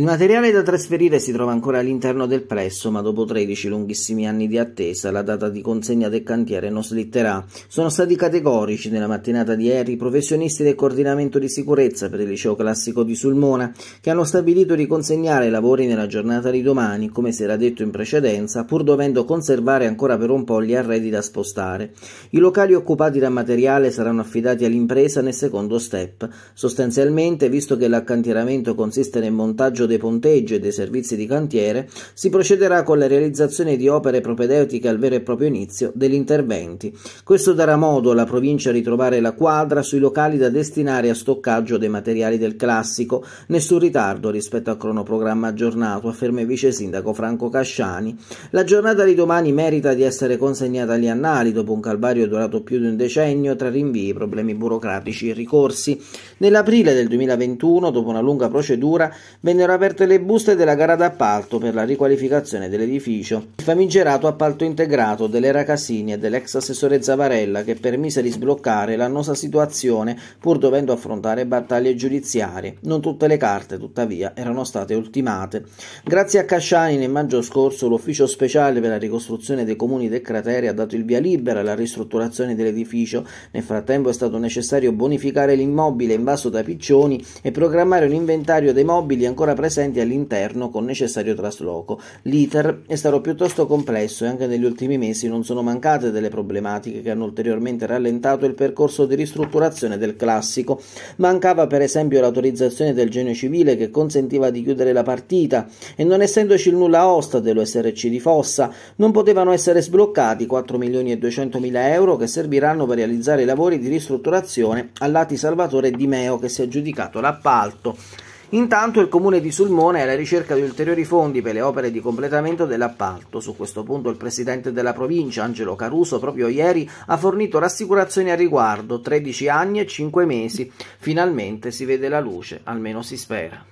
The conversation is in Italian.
Il materiale da trasferire si trova ancora all'interno del presso, ma dopo 13 lunghissimi anni di attesa la data di consegna del cantiere non slitterà. Sono stati categorici nella mattinata di ieri i professionisti del coordinamento di sicurezza per il liceo classico di Sulmona, che hanno stabilito di consegnare i lavori nella giornata di domani, come si era detto in precedenza, pur dovendo conservare ancora per un po' gli arredi da spostare. I locali occupati da materiale saranno affidati all'impresa nel secondo step. Sostanzialmente, visto che l'accantieramento consiste nel montaggio dei ponteggi e dei servizi di cantiere, si procederà con la realizzazione di opere propedeutiche al vero e proprio inizio degli interventi. Questo darà modo alla provincia a ritrovare la quadra sui locali da destinare a stoccaggio dei materiali del classico, nessun ritardo rispetto al cronoprogramma aggiornato, afferma il vice sindaco Franco Casciani. La giornata di domani merita di essere consegnata agli annali dopo un calvario durato più di un decennio tra rinvii, problemi burocratici e ricorsi. Nell'aprile del 2021, dopo una lunga procedura, vennero sono aperte le buste della gara d'appalto per la riqualificazione dell'edificio. Il famigerato appalto integrato dell'era Casini e dell'ex assessore Zavarella che permise di sbloccare l'annosa situazione pur dovendo affrontare battaglie giudiziarie. Non tutte le carte, tuttavia, erano state ultimate. Grazie a Casciani, nel maggio scorso l'ufficio speciale per la ricostruzione dei comuni del cratere ha dato il via libera alla ristrutturazione dell'edificio. Nel frattempo è stato necessario bonificare l'immobile invaso da piccioni e programmare un inventario dei mobili ancora per presenti all'interno con necessario trasloco. L'iter è stato piuttosto complesso e anche negli ultimi mesi non sono mancate delle problematiche che hanno ulteriormente rallentato il percorso di ristrutturazione del classico. Mancava per esempio l'autorizzazione del genio civile che consentiva di chiudere la partita e non essendoci il nulla osta dell'OSRC di Fossa, non potevano essere sbloccati 4 milioni e 200 mila euro che serviranno per realizzare i lavori di ristrutturazione lati Salvatore Di Meo che si è aggiudicato l'appalto. Intanto il comune di Sulmone è alla ricerca di ulteriori fondi per le opere di completamento dell'appalto. Su questo punto il presidente della provincia, Angelo Caruso, proprio ieri ha fornito rassicurazioni a riguardo, 13 anni e 5 mesi. Finalmente si vede la luce, almeno si spera.